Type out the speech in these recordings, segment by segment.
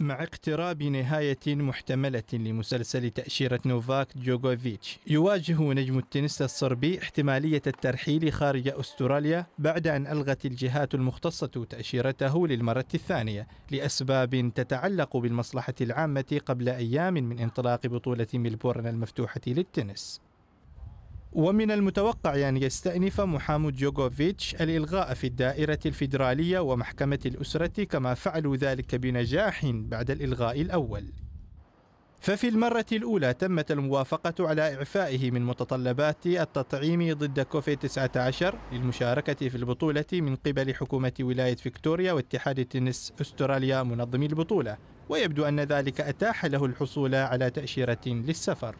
مع اقتراب نهاية محتملة لمسلسل تأشيرة نوفاك جوجوفيتش يواجه نجم التنس الصربي احتمالية الترحيل خارج أستراليا بعد أن ألغت الجهات المختصة تأشيرته للمرة الثانية لأسباب تتعلق بالمصلحة العامة قبل أيام من انطلاق بطولة ملبورن المفتوحة للتنس ومن المتوقع أن يعني يستأنف محامو ديوغوفيتش الإلغاء في الدائرة الفيدرالية ومحكمة الأسرة كما فعلوا ذلك بنجاح بعد الإلغاء الأول. ففي المرة الأولى تمت الموافقة على إعفائه من متطلبات التطعيم ضد كوفيد 19 للمشاركة في البطولة من قبل حكومة ولاية فيكتوريا واتحاد تنس أستراليا منظمي البطولة، ويبدو أن ذلك أتاح له الحصول على تأشيرة للسفر.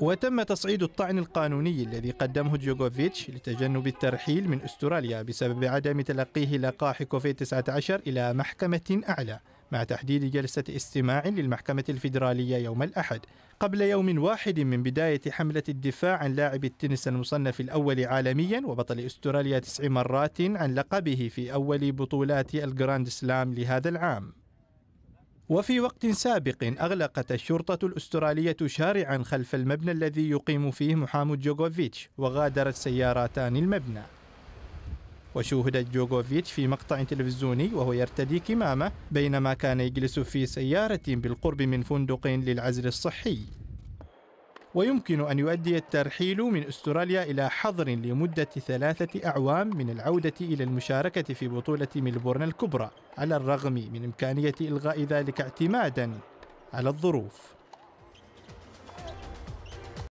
وتم تصعيد الطعن القانوني الذي قدمه جوكوفيتش لتجنب الترحيل من استراليا بسبب عدم تلقيه لقاح كوفيد 19 الى محكمه اعلى مع تحديد جلسه استماع للمحكمه الفيدراليه يوم الاحد قبل يوم واحد من بدايه حمله الدفاع عن لاعب التنس المصنف الاول عالميا وبطل استراليا تسع مرات عن لقبه في اول بطولات الجراند سلام لهذا العام وفي وقت سابق أغلقت الشرطة الأسترالية شارعا خلف المبنى الذي يقيم فيه محام جوجوفيتش وغادرت سيارتان المبنى وشوهد جوجوفيتش في مقطع تلفزيوني وهو يرتدي كمامة بينما كان يجلس في سيارة بالقرب من فندق للعزل الصحي ويمكن أن يؤدي الترحيل من أستراليا إلى حظر لمدة ثلاثة أعوام من العودة إلى المشاركة في بطولة ملبورن الكبرى على الرغم من إمكانية إلغاء ذلك اعتمادا على الظروف